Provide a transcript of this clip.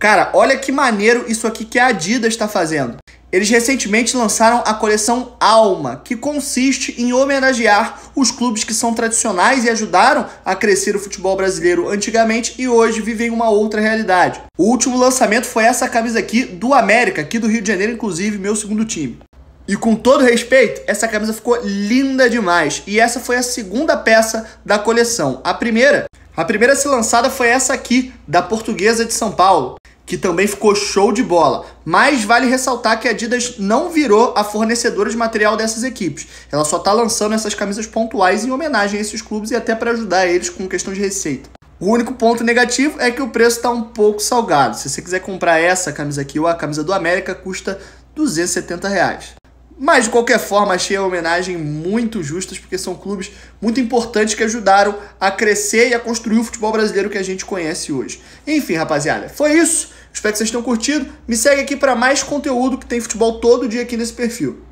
Cara, olha que maneiro isso aqui que a Adidas está fazendo. Eles recentemente lançaram a coleção Alma, que consiste em homenagear os clubes que são tradicionais e ajudaram a crescer o futebol brasileiro antigamente e hoje vivem uma outra realidade. O último lançamento foi essa camisa aqui do América, aqui do Rio de Janeiro, inclusive, meu segundo time. E com todo respeito, essa camisa ficou linda demais. E essa foi a segunda peça da coleção. A primeira, a primeira a ser lançada foi essa aqui, da Portuguesa de São Paulo que também ficou show de bola. Mas vale ressaltar que a Adidas não virou a fornecedora de material dessas equipes. Ela só está lançando essas camisas pontuais em homenagem a esses clubes e até para ajudar eles com questão de receita. O único ponto negativo é que o preço está um pouco salgado. Se você quiser comprar essa camisa aqui ou a camisa do América, custa 270 reais. Mas, de qualquer forma, achei a homenagem muito justa, porque são clubes muito importantes que ajudaram a crescer e a construir o futebol brasileiro que a gente conhece hoje. Enfim, rapaziada, foi isso. Espero que vocês tenham curtido. Me segue aqui para mais conteúdo que tem futebol todo dia aqui nesse perfil.